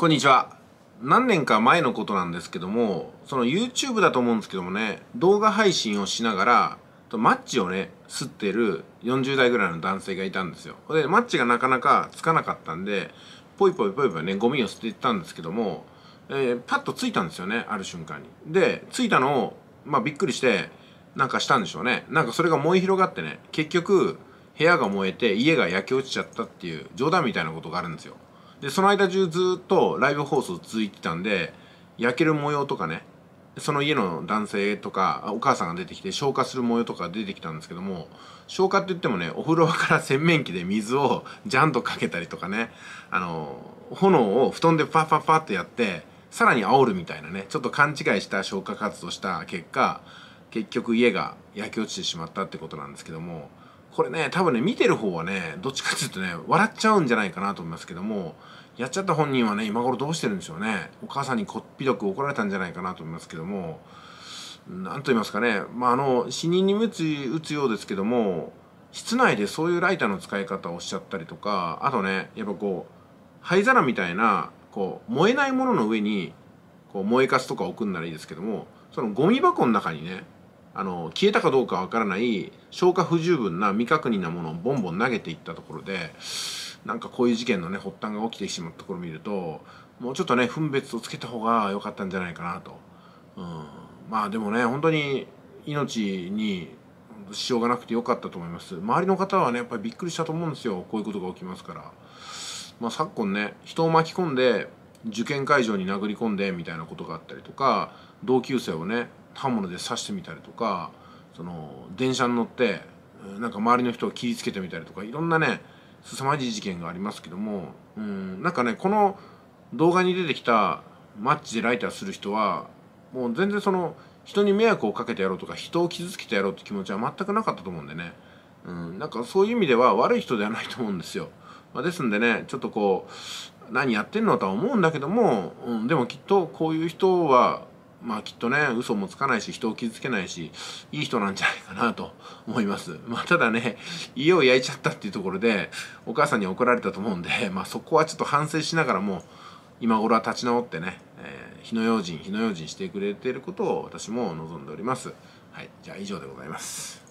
こんにちは。何年か前のことなんですけども、その YouTube だと思うんですけどもね、動画配信をしながら、マッチをね、吸ってる40代ぐらいの男性がいたんですよ。で、マッチがなかなかつかなかったんで、ぽいぽいぽいぽいね、ゴミを捨ててたんですけども、えー、パッとついたんですよね、ある瞬間に。で、ついたのを、まあびっくりして、なんかしたんでしょうね。なんかそれが燃え広がってね、結局、部屋が燃えて家が焼け落ちちゃったっていう冗談みたいなことがあるんですよ。でその間中ずっとライブ放送続いてたんで焼ける模様とかねその家の男性とかお母さんが出てきて消火する模様とか出てきたんですけども消火って言ってもねお風呂場から洗面器で水をジャンとかけたりとかねあの炎を布団でパッパッパッとやってさらに煽るみたいなねちょっと勘違いした消火活動した結果結局家が焼け落ちてしまったってことなんですけどもこれね、多分ね、見てる方はね、どっちかっていうとね、笑っちゃうんじゃないかなと思いますけども、やっちゃった本人はね、今頃どうしてるんでしょうね。お母さんにこっぴどく怒られたんじゃないかなと思いますけども、なんと言いますかね、まあ、あの、死人に打つ、打つようですけども、室内でそういうライターの使い方をしちゃったりとか、あとね、やっぱこう、灰皿みたいな、こう、燃えないものの上に、こう、燃えかすとか置くんならいいですけども、そのゴミ箱の中にね、あの消えたかどうかわからない消化不十分な未確認なものをボンボン投げていったところでなんかこういう事件のね発端が起きてしまったところを見るともうちょっとね分別をつけた方が良かったんじゃないかなと、うん、まあでもね本当に命に支障がなくて良かったと思います周りの方はねやっぱりびっくりしたと思うんですよこういうことが起きますから、まあ、昨今ね人を巻き込んで受験会場に殴り込んでみたいなことがあったりとか同級生をね刃物で刺してみたりとかその電車に乗ってなんか周りの人を切りつけてみたりとかいろんなね凄まじい事件がありますけどもうんなんかねこの動画に出てきたマッチでライターする人はもう全然その人に迷惑をかけてやろうとか人を傷つけてやろうって気持ちは全くなかったと思うんでねうんなんかそういう意味では悪い人ではないと思うんですよ、まあ、ですんでねちょっとこう何やってんのとは思うんだけども、うん、でもきっとこういう人はまあきっとね嘘もつかないし人を傷つけないしいい人なんじゃないかなと思います、まあ、ただね家を焼いちゃったっていうところでお母さんに怒られたと思うんで、まあ、そこはちょっと反省しながらも今俺は立ち直ってね、えー、火の用心火の用心してくれてることを私も望んでおりますはいじゃあ以上でございます